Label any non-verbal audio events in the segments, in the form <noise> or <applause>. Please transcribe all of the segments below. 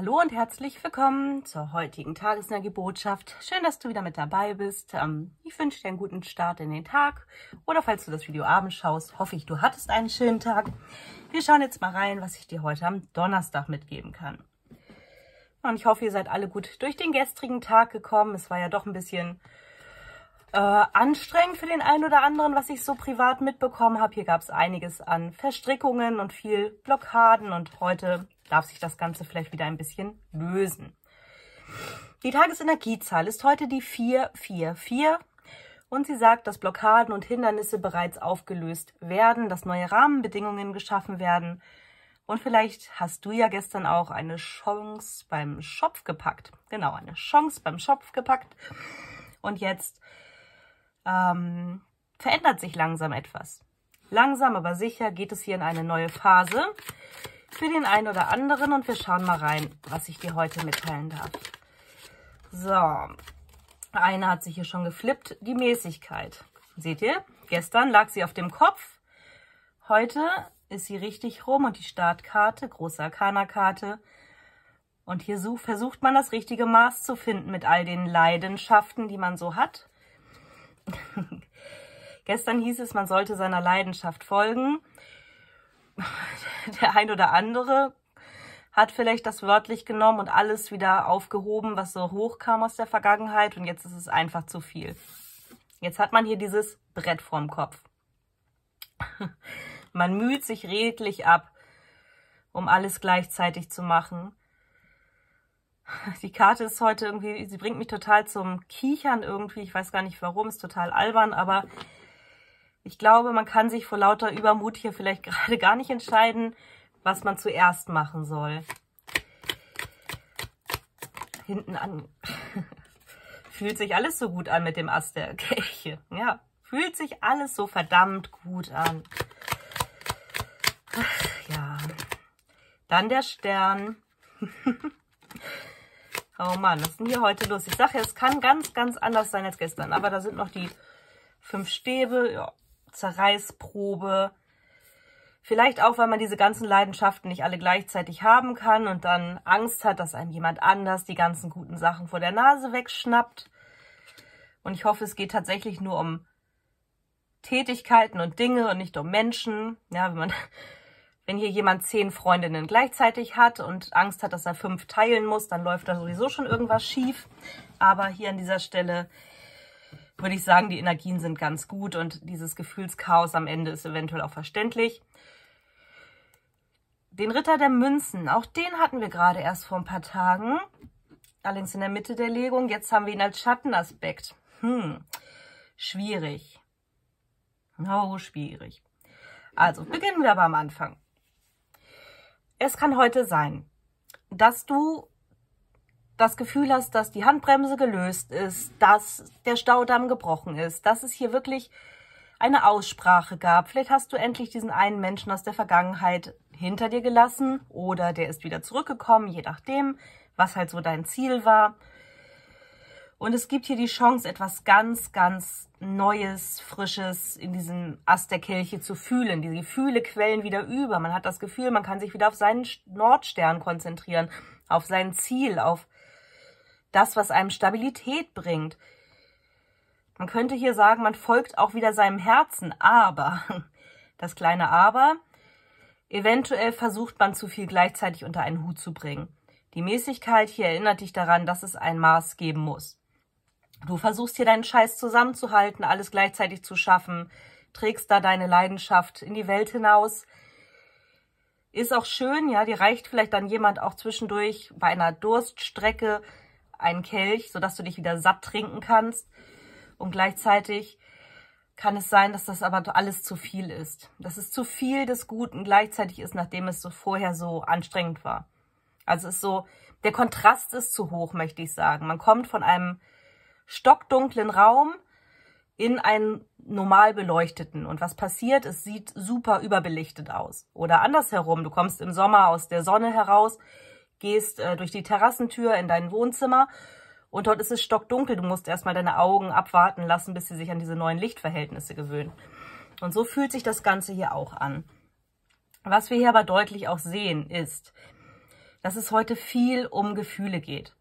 Hallo und herzlich willkommen zur heutigen Tagesenergiebotschaft. Schön, dass du wieder mit dabei bist. Ähm, ich wünsche dir einen guten Start in den Tag oder falls du das Video abends schaust, hoffe ich, du hattest einen schönen Tag. Wir schauen jetzt mal rein, was ich dir heute am Donnerstag mitgeben kann. Und ich hoffe, ihr seid alle gut durch den gestrigen Tag gekommen. Es war ja doch ein bisschen äh, anstrengend für den einen oder anderen, was ich so privat mitbekommen habe. Hier gab es einiges an Verstrickungen und viel Blockaden und heute darf sich das Ganze vielleicht wieder ein bisschen lösen. Die Tagesenergiezahl ist heute die 444 und sie sagt, dass Blockaden und Hindernisse bereits aufgelöst werden, dass neue Rahmenbedingungen geschaffen werden. Und vielleicht hast du ja gestern auch eine Chance beim Schopf gepackt. Genau, eine Chance beim Schopf gepackt. Und jetzt ähm, verändert sich langsam etwas. Langsam aber sicher geht es hier in eine neue Phase für den einen oder anderen und wir schauen mal rein, was ich dir heute mitteilen darf. So, eine hat sich hier schon geflippt, die Mäßigkeit. Seht ihr, gestern lag sie auf dem Kopf, heute ist sie richtig rum und die Startkarte, große Arkana-Karte. Und hier such, versucht man das richtige Maß zu finden mit all den Leidenschaften, die man so hat. <laughs> gestern hieß es, man sollte seiner Leidenschaft folgen. <laughs> der ein oder andere hat vielleicht das wörtlich genommen und alles wieder aufgehoben, was so hochkam aus der Vergangenheit und jetzt ist es einfach zu viel. Jetzt hat man hier dieses Brett vorm Kopf. <laughs> man müht sich redlich ab, um alles gleichzeitig zu machen. Die Karte ist heute irgendwie, sie bringt mich total zum Kichern irgendwie. Ich weiß gar nicht warum, ist total albern, aber ich glaube, man kann sich vor lauter Übermut hier vielleicht <laughs> gerade gar nicht entscheiden, was man zuerst machen soll. Hinten an <laughs> fühlt sich alles so gut an mit dem Ast der Kirche. Ja, fühlt sich alles so verdammt gut an. Ach, ja. Dann der Stern. <laughs> oh Mann, was ist denn hier heute los? Ich sage, es kann ganz, ganz anders sein als gestern. Aber da sind noch die fünf Stäbe. Ja, Zerreißprobe. Vielleicht auch, weil man diese ganzen Leidenschaften nicht alle gleichzeitig haben kann und dann Angst hat, dass einem jemand anders die ganzen guten Sachen vor der Nase wegschnappt. Und ich hoffe, es geht tatsächlich nur um Tätigkeiten und Dinge und nicht um Menschen. Ja, wenn man, <laughs> wenn hier jemand zehn Freundinnen gleichzeitig hat und Angst hat, dass er fünf teilen muss, dann läuft da sowieso schon irgendwas schief. Aber hier an dieser Stelle würde ich sagen, die Energien sind ganz gut und dieses Gefühlschaos am Ende ist eventuell auch verständlich. Den Ritter der Münzen, auch den hatten wir gerade erst vor ein paar Tagen. Allerdings in der Mitte der Legung, jetzt haben wir ihn als Schattenaspekt. Hm, schwierig. Oh, schwierig. Also, beginnen wir aber am Anfang. Es kann heute sein, dass du das Gefühl hast, dass die Handbremse gelöst ist, dass der Staudamm gebrochen ist, dass es hier wirklich eine Aussprache gab. Vielleicht hast du endlich diesen einen Menschen aus der Vergangenheit hinter dir gelassen oder der ist wieder zurückgekommen, je nachdem, was halt so dein Ziel war. Und es gibt hier die Chance, etwas ganz, ganz Neues, Frisches in diesem Ast der Kirche zu fühlen. Die Gefühle quellen wieder über. Man hat das Gefühl, man kann sich wieder auf seinen Nordstern konzentrieren, auf sein Ziel, auf das, was einem Stabilität bringt. Man könnte hier sagen, man folgt auch wieder seinem Herzen, aber, <laughs> das kleine Aber, eventuell versucht man zu viel gleichzeitig unter einen Hut zu bringen. Die Mäßigkeit hier erinnert dich daran, dass es ein Maß geben muss. Du versuchst hier deinen Scheiß zusammenzuhalten, alles gleichzeitig zu schaffen, trägst da deine Leidenschaft in die Welt hinaus. Ist auch schön, ja, die reicht vielleicht dann jemand auch zwischendurch bei einer Durststrecke, einen Kelch, sodass du dich wieder satt trinken kannst. Und gleichzeitig kann es sein, dass das aber alles zu viel ist. Dass es zu viel des Guten gleichzeitig ist, nachdem es so vorher so anstrengend war. Also ist so, der Kontrast ist zu hoch, möchte ich sagen. Man kommt von einem stockdunklen Raum in einen normal beleuchteten. Und was passiert? Es sieht super überbelichtet aus. Oder andersherum, du kommst im Sommer aus der Sonne heraus, gehst äh, durch die Terrassentür in dein Wohnzimmer und dort ist es stockdunkel. Du musst erstmal deine Augen abwarten lassen, bis sie sich an diese neuen Lichtverhältnisse gewöhnen. Und so fühlt sich das Ganze hier auch an. Was wir hier aber deutlich auch sehen, ist, dass es heute viel um Gefühle geht.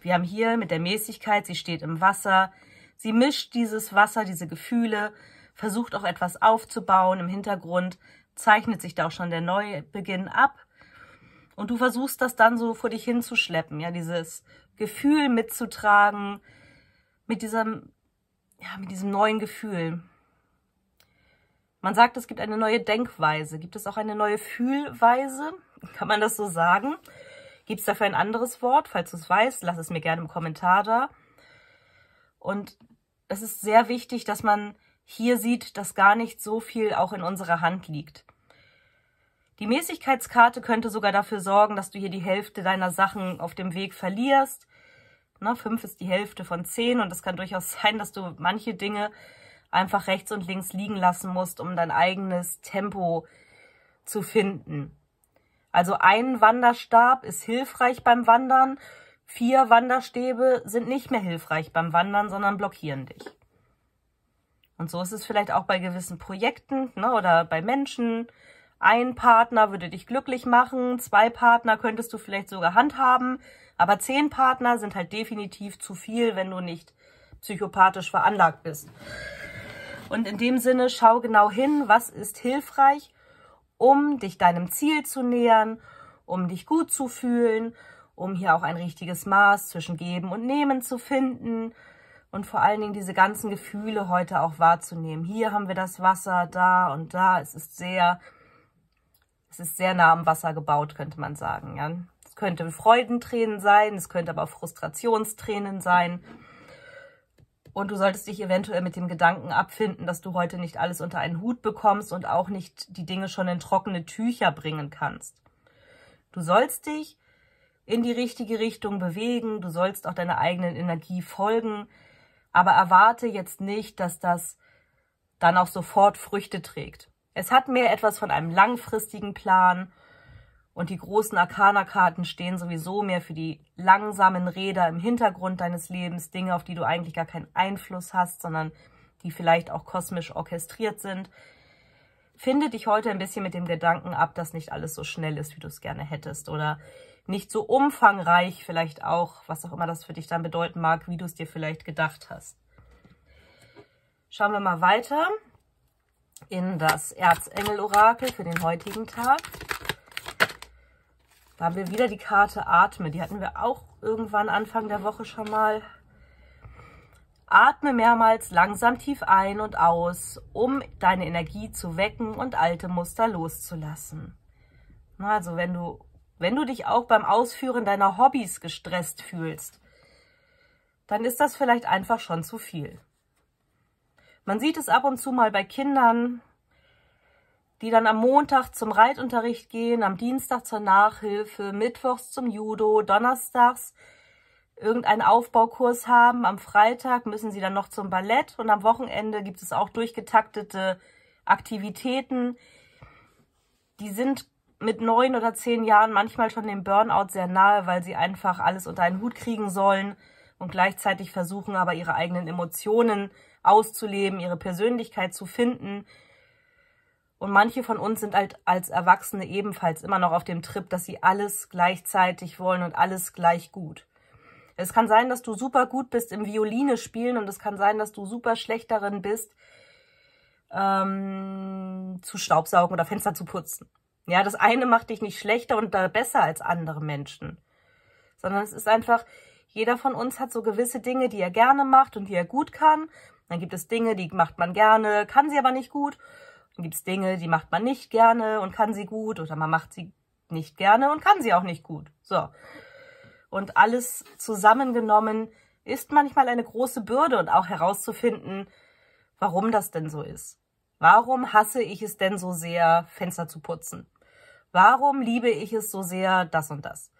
Wir haben hier mit der Mäßigkeit, sie steht im Wasser, sie mischt dieses Wasser, diese Gefühle, versucht auch etwas aufzubauen im Hintergrund, zeichnet sich da auch schon der Neubeginn ab und du versuchst das dann so vor dich hinzuschleppen, ja, dieses Gefühl mitzutragen, mit diesem, ja, mit diesem neuen Gefühl. Man sagt, es gibt eine neue Denkweise. Gibt es auch eine neue Fühlweise? <laughs> Kann man das so sagen? Gibt es dafür ein anderes Wort? Falls du es weißt, lass es mir gerne im Kommentar da. Und es ist sehr wichtig, dass man hier sieht, dass gar nicht so viel auch in unserer Hand liegt. Die Mäßigkeitskarte könnte sogar dafür sorgen, dass du hier die Hälfte deiner Sachen auf dem Weg verlierst. Na, fünf ist die Hälfte von zehn und es kann durchaus <laughs> sein, dass du manche Dinge einfach rechts und links liegen lassen musst, um dein eigenes Tempo zu finden. Also ein Wanderstab ist hilfreich beim Wandern, vier Wanderstäbe sind nicht mehr hilfreich beim Wandern, sondern blockieren dich. Und so ist es vielleicht auch bei gewissen Projekten ne, oder bei Menschen, ein Partner würde dich glücklich machen, zwei Partner könntest du vielleicht sogar handhaben, aber zehn Partner sind halt definitiv zu viel, wenn du nicht psychopathisch veranlagt bist. Und in dem Sinne schau genau hin, was ist hilfreich, um dich deinem Ziel zu nähern, um dich gut zu fühlen, um hier auch ein richtiges Maß zwischen Geben und Nehmen zu finden und vor allen Dingen diese ganzen Gefühle heute auch wahrzunehmen. Hier haben wir das Wasser, da und da, es ist sehr es ist sehr nah am Wasser gebaut, könnte man sagen. Ja? Es könnte Freudentränen sein, es könnte aber auch Frustrationstränen sein. Und du solltest dich eventuell mit dem Gedanken abfinden, dass du heute nicht alles unter einen Hut bekommst und auch nicht die Dinge schon in trockene Tücher bringen kannst. Du sollst dich in die richtige Richtung bewegen, du sollst auch deiner eigenen Energie folgen, aber erwarte jetzt nicht, dass das dann auch sofort Früchte trägt. Es hat mehr etwas von einem langfristigen Plan und die großen Arcana-Karten stehen sowieso mehr für die langsamen Räder im Hintergrund deines Lebens, Dinge, auf die du eigentlich gar keinen Einfluss hast, sondern die vielleicht auch kosmisch orchestriert sind. Finde dich heute ein bisschen mit dem Gedanken ab, dass nicht alles so schnell ist, wie du es gerne hättest oder nicht so umfangreich vielleicht auch, was auch immer das für dich dann bedeuten mag, wie du es dir vielleicht gedacht hast. Schauen wir mal weiter in das Erzengel-Orakel für den heutigen Tag. Da haben wir wieder die Karte Atme. Die hatten wir auch irgendwann Anfang der Woche schon mal. Atme mehrmals langsam tief ein und aus, um deine Energie zu wecken und alte Muster loszulassen. Also wenn du, wenn du dich auch beim Ausführen deiner Hobbys gestresst fühlst, dann ist das vielleicht einfach schon zu viel. Man sieht es ab und zu mal bei Kindern, die dann am Montag zum Reitunterricht gehen, am Dienstag zur Nachhilfe, mittwochs zum Judo, donnerstags irgendeinen Aufbaukurs haben, am Freitag müssen sie dann noch zum Ballett und am Wochenende gibt es auch durchgetaktete Aktivitäten. Die sind mit neun oder zehn Jahren manchmal schon dem Burnout sehr nahe, weil sie einfach alles unter einen Hut kriegen sollen und gleichzeitig versuchen aber ihre eigenen Emotionen auszuleben, ihre Persönlichkeit zu finden. Und manche von uns sind halt als Erwachsene ebenfalls immer noch auf dem Trip, dass sie alles gleichzeitig wollen und alles gleich gut. Es kann sein, dass du super gut bist im Violine spielen und es kann sein, dass du super schlecht darin bist, ähm, zu Staubsaugen oder Fenster zu putzen. Ja, das eine macht dich nicht schlechter und besser als andere Menschen, sondern es ist einfach, jeder von uns hat so gewisse Dinge, die er gerne macht und die er gut kann. Dann gibt es Dinge, die macht man gerne, kann sie aber nicht gut. Dann gibt es Dinge, die macht man nicht gerne und kann sie gut oder man macht sie nicht gerne und kann sie auch nicht gut. So. Und alles zusammengenommen ist manchmal eine große Bürde und auch herauszufinden, warum das denn so ist. Warum hasse ich es denn so sehr, Fenster zu putzen? Warum liebe ich es so sehr, das und das?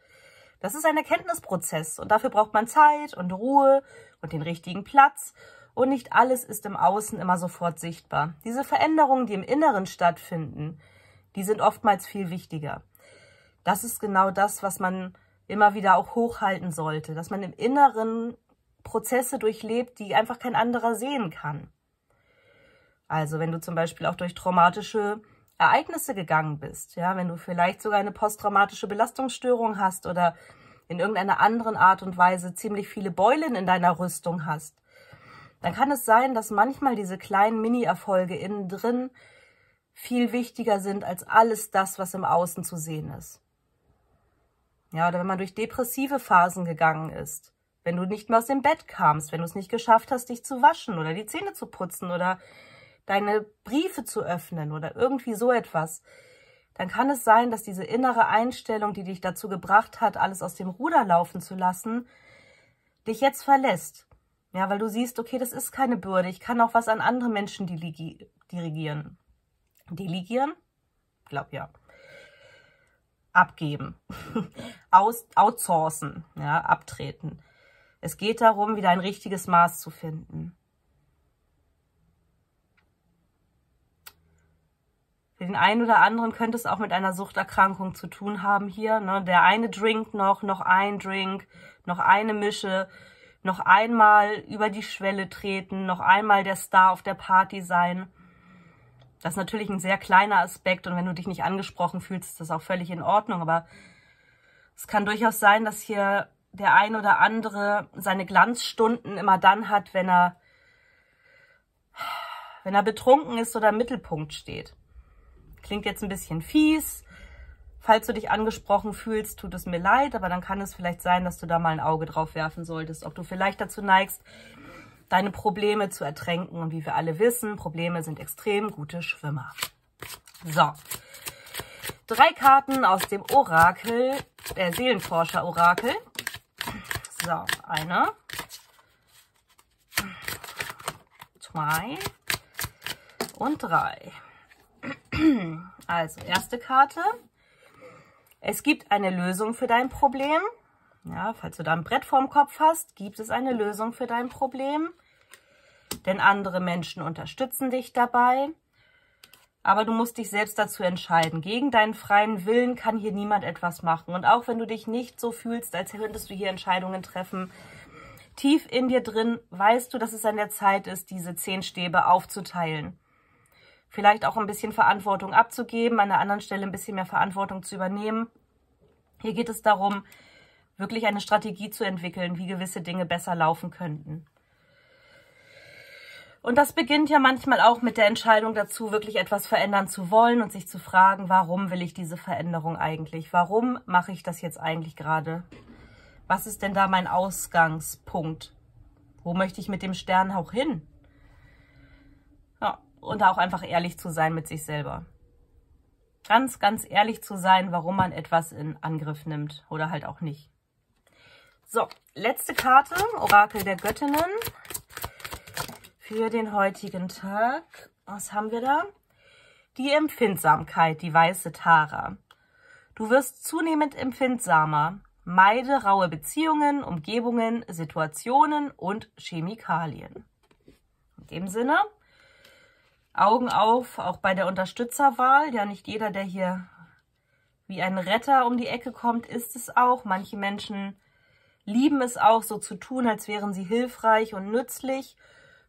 Das ist ein Erkenntnisprozess und dafür braucht man Zeit und Ruhe und den richtigen Platz und nicht alles ist im Außen immer sofort sichtbar. Diese Veränderungen, die im Inneren stattfinden, die sind oftmals viel wichtiger. Das ist genau das, was man immer wieder auch hochhalten sollte, dass man im Inneren Prozesse durchlebt, die einfach kein anderer sehen kann. Also wenn du zum Beispiel auch durch traumatische Ereignisse gegangen bist, ja, wenn du vielleicht sogar eine posttraumatische Belastungsstörung hast oder in irgendeiner anderen Art und Weise ziemlich viele Beulen in deiner Rüstung hast, dann kann es sein, dass manchmal diese kleinen Mini-Erfolge innen drin viel wichtiger sind als alles das, was im Außen zu sehen ist. Ja, oder wenn man durch depressive Phasen gegangen ist, wenn du nicht mehr aus dem Bett kamst, wenn du es nicht geschafft hast, dich zu waschen oder die Zähne zu putzen oder deine Briefe zu öffnen oder irgendwie so etwas, dann kann es sein, dass diese innere Einstellung, die dich dazu gebracht hat, alles aus dem Ruder laufen zu lassen, dich jetzt verlässt. Ja, weil du siehst, okay, das ist keine Bürde, ich kann auch was an andere Menschen dirigieren. Delegieren? Glaub ja. Abgeben. <laughs> aus, outsourcen, ja, abtreten. Es geht darum, wieder ein richtiges Maß zu finden. Für den einen oder anderen könnte es auch mit einer Suchterkrankung zu tun haben hier. Ne? Der eine Drink noch, noch ein Drink, noch eine Mische, noch einmal über die Schwelle treten, noch einmal der Star auf der Party sein. Das ist natürlich ein sehr kleiner Aspekt und wenn du dich nicht angesprochen fühlst, ist das auch völlig in Ordnung. Aber es kann durchaus sein, dass hier der ein oder andere seine Glanzstunden immer dann hat, wenn er, wenn er betrunken ist oder im Mittelpunkt steht. Klingt jetzt ein bisschen fies. Falls du dich angesprochen fühlst, tut es mir leid, aber dann kann es vielleicht sein, dass du da mal ein Auge drauf werfen solltest, ob du vielleicht dazu neigst, deine Probleme zu ertränken. Und wie wir alle wissen, Probleme sind extrem gute Schwimmer. So, drei Karten aus dem Orakel, der äh, Seelenforscher-Orakel. So, eine, zwei und drei. Also, erste Karte. Es gibt eine Lösung für dein Problem. Ja, falls du da ein Brett vorm Kopf hast, gibt es eine Lösung für dein Problem. Denn andere Menschen unterstützen dich dabei. Aber du musst dich selbst dazu entscheiden. Gegen deinen freien Willen kann hier niemand etwas machen. Und auch wenn du dich nicht so fühlst, als könntest du hier Entscheidungen treffen, tief in dir drin weißt du, dass es an der Zeit ist, diese zehn Stäbe aufzuteilen vielleicht auch ein bisschen Verantwortung abzugeben, an der anderen Stelle ein bisschen mehr Verantwortung zu übernehmen. Hier geht es darum, wirklich eine Strategie zu entwickeln, wie gewisse Dinge besser laufen könnten. Und das beginnt ja manchmal auch mit der Entscheidung dazu, wirklich etwas verändern zu wollen und sich zu fragen, warum will ich diese Veränderung eigentlich? Warum mache ich das jetzt eigentlich gerade? Was ist denn da mein Ausgangspunkt? Wo möchte ich mit dem Stern auch hin? und auch einfach ehrlich zu sein mit sich selber. Ganz, ganz ehrlich zu sein, warum man etwas in Angriff nimmt oder halt auch nicht. So, letzte Karte, Orakel der Göttinnen für den heutigen Tag. Was haben wir da? Die Empfindsamkeit, die weiße Tara. Du wirst zunehmend empfindsamer. Meide raue Beziehungen, Umgebungen, Situationen und Chemikalien. In dem Sinne, Augen auf, auch bei der Unterstützerwahl. Ja, nicht jeder, der hier wie ein Retter um die Ecke kommt, ist es auch. Manche Menschen lieben es auch, so zu tun, als wären sie hilfreich und nützlich,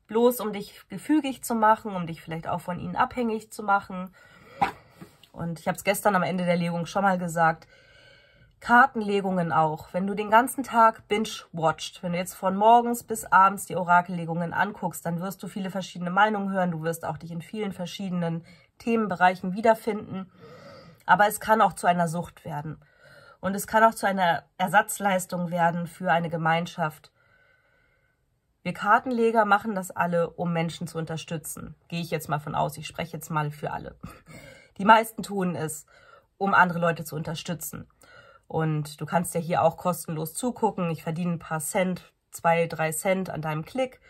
bloß um dich gefügig zu machen, um dich vielleicht auch von ihnen abhängig zu machen. Und ich habe es gestern am Ende der Legung schon mal gesagt, Kartenlegungen auch, wenn du den ganzen Tag binge-watcht, wenn du jetzt von morgens bis abends die Orakellegungen anguckst, dann wirst du viele verschiedene Meinungen hören, du wirst auch dich in vielen verschiedenen Themenbereichen wiederfinden, aber es kann auch zu einer Sucht werden und es kann auch zu einer Ersatzleistung werden für eine Gemeinschaft. Wir Kartenleger machen das alle, um Menschen zu unterstützen. Gehe ich jetzt mal von aus, ich spreche jetzt mal für alle. Die meisten tun es, um andere Leute zu unterstützen. Und du kannst ja hier auch kostenlos zugucken. Ich verdiene ein paar Cent, zwei, drei Cent an deinem Klick.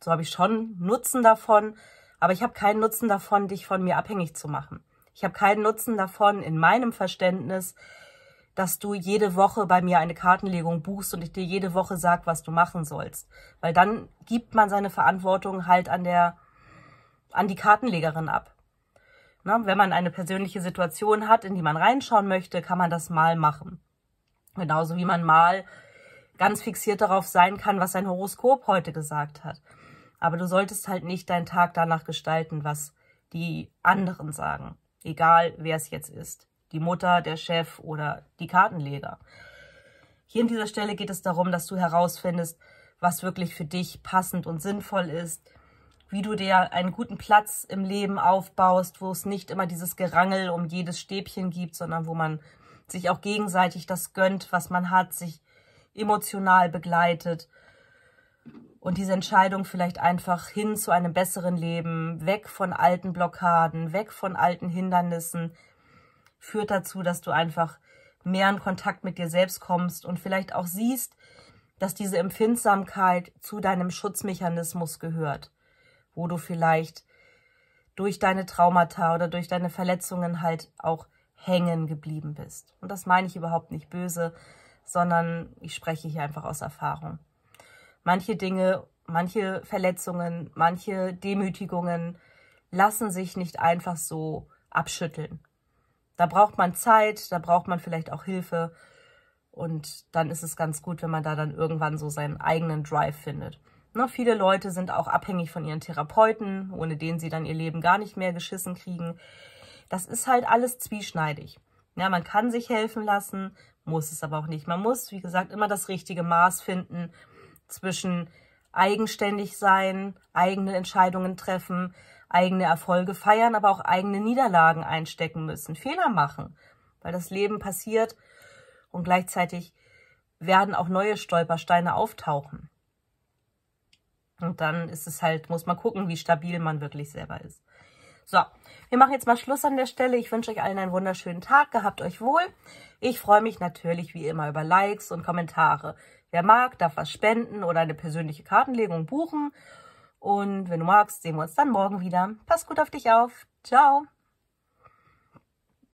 So habe ich schon Nutzen davon. Aber ich habe keinen Nutzen davon, dich von mir abhängig zu machen. Ich habe keinen Nutzen davon in meinem Verständnis, dass du jede Woche bei mir eine Kartenlegung buchst und ich dir jede Woche sag, was du machen sollst. Weil dann gibt man seine Verantwortung halt an der, an die Kartenlegerin ab. Na, ne? wenn man eine persönliche Situation hat, in die man reinschauen möchte, kann man das mal machen. Genauso wie man mal ganz fixiert darauf sein kann, was sein Horoskop heute gesagt hat. Aber du solltest halt nicht deinen Tag danach gestalten, was die anderen sagen. Egal, wer es jetzt ist. Die Mutter, der Chef oder die Kartenleger. Hier an dieser Stelle geht es darum, dass du herausfindest, was wirklich für dich passend und sinnvoll ist, wie du dir einen guten Platz im Leben aufbaust, wo es nicht immer dieses Gerangel um jedes Stäbchen gibt, sondern wo man sich auch gegenseitig das gönnt, was man hat, sich emotional begleitet und diese Entscheidung vielleicht einfach hin zu einem besseren Leben, weg von alten Blockaden, weg von alten Hindernissen, führt dazu, dass du einfach mehr in Kontakt mit dir selbst kommst und vielleicht auch siehst, dass diese Empfindsamkeit zu deinem Schutzmechanismus gehört wo du vielleicht durch deine Traumata oder durch deine Verletzungen halt auch hängen geblieben bist. Und das meine ich überhaupt nicht böse, sondern ich spreche hier einfach aus Erfahrung. Manche Dinge, manche Verletzungen, manche Demütigungen lassen sich nicht einfach so abschütteln. Da braucht man Zeit, da braucht man vielleicht auch Hilfe. Und dann ist es ganz gut, wenn man da dann irgendwann so seinen eigenen Drive findet. Noch ne, viele Leute sind auch abhängig von ihren Therapeuten, ohne denen sie dann ihr Leben gar nicht mehr geschissen kriegen. Das ist halt alles zwieschneidig. Ja, man kann sich helfen lassen, muss es aber auch nicht. Man muss, wie gesagt, immer das richtige Maß finden zwischen eigenständig sein, eigene Entscheidungen treffen, eigene Erfolge feiern, aber auch eigene Niederlagen einstecken müssen, Fehler machen, weil das Leben passiert und gleichzeitig werden auch neue Stolpersteine auftauchen. Und dann ist es halt, muss man gucken, wie stabil man wirklich selber ist. So, wir machen jetzt mal Schluss an der Stelle. Ich wünsche euch allen einen wunderschönen Tag. Gehabt euch wohl. Ich freue mich natürlich wie immer über Likes und Kommentare. Wer mag, darf was spenden oder eine persönliche Kartenlegung buchen. Und wenn du magst, sehen wir uns dann morgen wieder. Pass gut auf dich auf. Ciao.